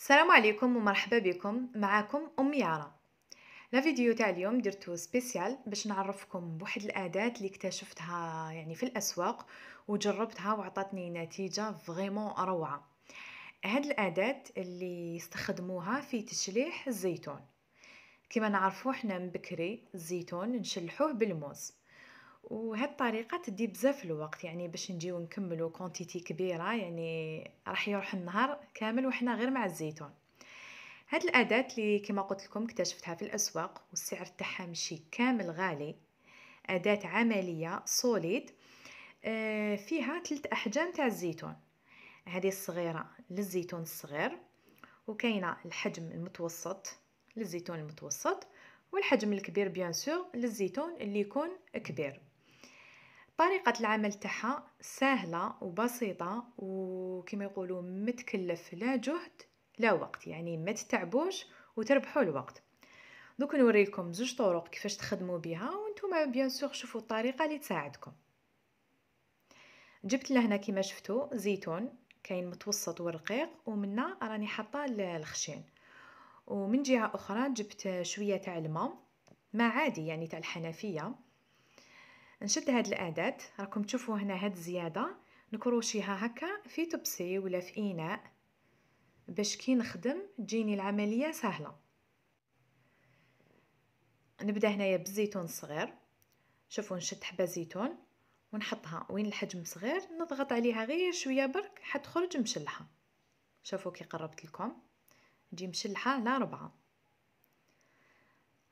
السلام عليكم ومرحبا بكم معكم ام يارا لا فيديو تاع اليوم درتو سبيسيال باش نعرفكم بواحد الاداه اللي اكتشفتها يعني في الاسواق وجربتها وعطاتني نتيجه فريمون روعه هاد الاداه اللي يستخدموها في تشليح الزيتون كما نعرفو حنا من بكري الزيتون نشلحوه بالموز وهاد الطريقه تدي بزاف الوقت يعني باش نجيو نكملو كونتيتي كبيره يعني راح يروح النهار كامل وحنا غير مع الزيتون هاد الاداه اللي كما قلت لكم اكتشفتها في الاسواق والسعر تاعها ماشي كامل غالي اداه عمليه سوليد آه، فيها ثلاث احجام تاع الزيتون هذه الصغيره للزيتون الصغير وكاينه الحجم المتوسط للزيتون المتوسط والحجم الكبير بيان سور للزيتون اللي يكون كبير طريقة العمل تاعها سهلة وبسيطة وكما يقولوا ما تكلف لا جهد لا وقت يعني ما تتعبوش وتربحوا الوقت دوك نوريكم زوج طرق كيفاش تخدموا بها وانتم بيان سور شوفوا الطريقه اللي تساعدكم جبت لهنا كما شفتوا زيتون كاين متوسط ورقيق ومنا راني حاطه الخشين ومن جهه اخرى جبت شويه تاع الماء ما عادي يعني تاع الحنفيه نشد هاد الاعداد راكم تشوفوا هنا هاد الزياده نكروشيها هكا في تبسي ولا في اناء باش كي نخدم تجيني العمليه سهله نبدا هنايا بالزيتون الصغير شوفوا نشد حبه زيتون ونحطها وين الحجم صغير نضغط عليها غير شويه برك حتخرج مشلحه شوفوا كي قربت لكم تجي مشلحه على ربعه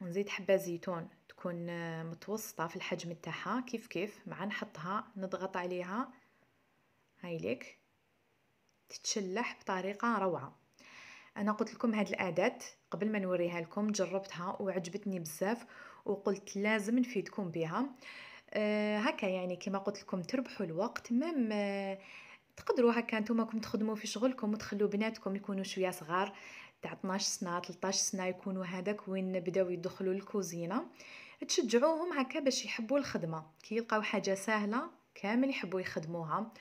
ونزيد حبه زيتون تكون متوسطة في الحجم تاعها كيف كيف مع نحطها نضغط عليها هايليك تتشلح بطريقة روعة انا قلت لكم هاد الاداه قبل ما نوريها لكم جربتها وعجبتني بزاف وقلت لازم نفيدكم بها أه هكا يعني كما قلت لكم تربحوا الوقت مام أه، تقدروا هكا نتوما كنتم تخدموا في شغلكم وتخلوا بناتكم يكونوا شويه صغار تاع 12 سنه 13 سنه يكونوا هذاك وين بداو يدخلوا الكوزينه تشجعوهم هكا باش يحبوا الخدمه كي يلقاو حاجه سهله كامل يحبوا يخدموها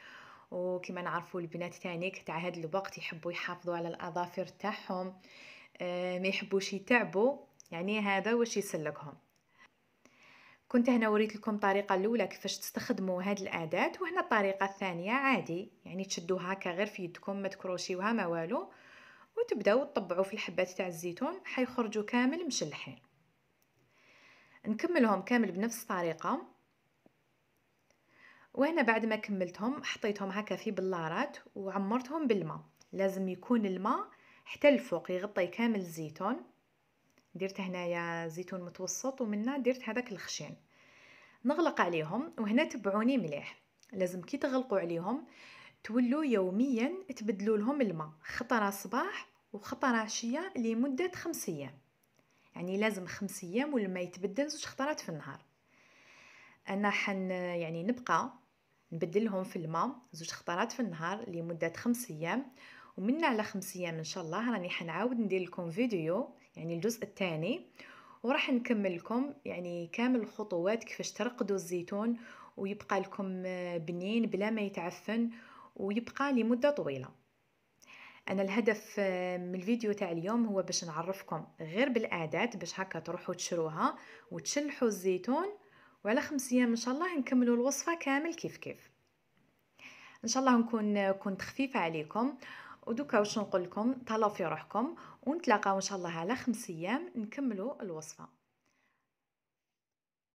وكما نعرفوا البنات تانيك تاع هذا الوقت يحبوا يحافظوا على الاظافر تاعهم آه، ما يحبوش يتعبوا يعني هذا واش يسلكهم كنت هنا وريت لكم الطريقة الأولى كيفاش تستخدموا هاد الأداة وهنا الطريقة الثانية عادي يعني تشدوها هكا غير في يدكم ما تكروشيوها ما والو وتبداو تطبعوا في الحبات تاع الزيتون حيخرجوا كامل مشلحين نكملهم كامل بنفس الطريقه وهنا بعد ما كملتهم حطيتهم هكا في بلارات وعمرتهم بالماء لازم يكون الماء حتى الفوق يغطي كامل الزيتون درت هنايا زيتون متوسط ومنها درت هذاك الخشين نغلق عليهم وهنا تبعوني مليح لازم كي تغلقوا عليهم تولوا يوميا تبدلوا لهم الماء خطره صباح وخطره عشيه لمده خمس ايام يعني لازم خمس ايام والماء يتبدل زوج خطرات في النهار انا حن يعني نبقى نبدلهم في الماء زوج خطرات في النهار لمده خمس ايام ومن على خمس ايام ان شاء الله راني حنعاود ندير لكم فيديو يعني الجزء الثاني وراح نكمل لكم يعني كامل الخطوات كيفاش ترقدوا الزيتون ويبقى لكم بنين بلا ما يتعفن ويبقى لمدة طويلة انا الهدف آه، من الفيديو تاع اليوم هو باش نعرفكم غير بالعادات باش هكا تروحوا تشروها وتشلحوا الزيتون وعلى خمس ايام ان شاء الله نكملوا الوصفه كامل كيف كيف ان شاء الله نكون كنت خفيفه عليكم ودوكا واش نقول لكم طلعوا في روحكم ونتلاقاو ان شاء الله على خمس ايام نكملوا الوصفه